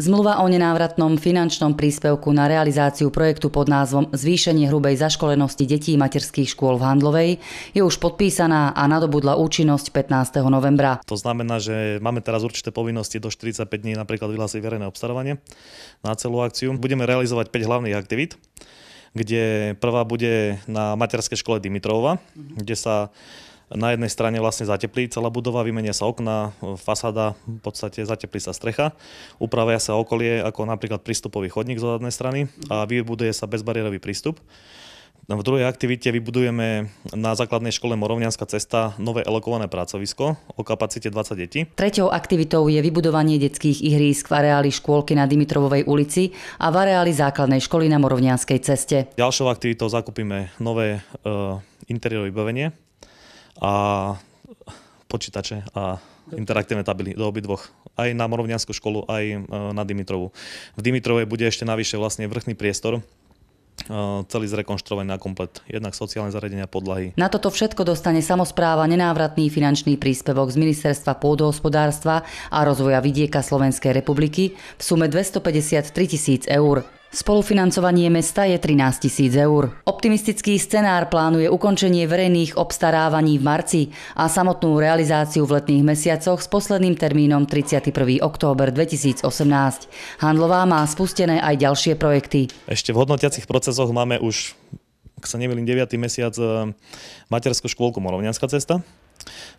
Zmluva o nenávratnom finančnom príspevku na realizáciu projektu pod názvom Zvýšenie hrubej zaškolenosti detí materských škôl v Handlovej je už podpísaná a nadobudla účinnosť 15. novembra. To znamená, že máme teraz určité povinnosti do 45 dní napríklad vyhlásiť verejné obstarávanie na celú akciu. Budeme realizovať 5 hlavných aktivít kde prvá bude na materskej škole Dimitrova, kde sa na jednej strane vlastne zateplí celá budova, vymenia sa okna, fasáda, v podstate zateplí sa strecha, upravia sa okolie ako napríklad prístupový chodník z zadnej strany a vybuduje sa bezbariérový prístup. V druhej aktivite vybudujeme na základnej škole Morovňanská cesta nové elokované pracovisko o kapacite 20 detí. Treťou aktivitou je vybudovanie detských ihrísk v areáli škôlky na Dimitrovovej ulici a v areáli základnej školy na Morovňanskej ceste. Ďalšou aktivitou zakúpime nové e, interiérové vybavenie a počítače a interaktívne tabely do obidvoch. Aj na Morovňanskú školu, aj e, na Dimitrovu. V Dimitrovej bude ešte navyše vlastne vrchný priestor, e, celý zrekonštruovaný na komplet. Jednak sociálne zariadenia podlahy. Na toto všetko dostane samozpráva nenávratný finančný príspevok z Ministerstva pôdohospodárstva a rozvoja vidieka Slovenskej republiky v sume 253 tisíc eur. Spolufinancovanie mesta je 13 tisíc eur. Optimistický scenár plánuje ukončenie verejných obstarávaní v marci a samotnú realizáciu v letných mesiacoch s posledným termínom 31. október 2018. Handlová má spustené aj ďalšie projekty. Ešte v hodnotiacich procesoch máme už, ak sa nemýlim, 9. mesiac e, materskú škôlku Morovňanská cesta.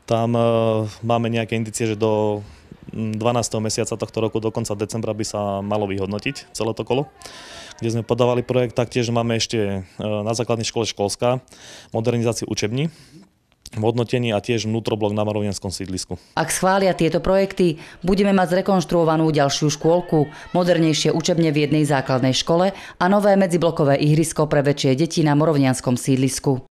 Tam e, máme nejaké indicie, že do 12. mesiaca tohto roku do konca decembra by sa malo vyhodnotiť celé to kolo, kde sme podávali projekt. Taktiež máme ešte e, na základnej škole školská modernizáciu učební v hodnotení a tiež vnútroblok na Marovňanskom sídlisku. Ak schvália tieto projekty, budeme mať zrekonštruovanú ďalšiu škôlku, modernejšie učebne v jednej základnej škole a nové medziblokové ihrisko pre väčšie deti na Morovnianskom sídlisku.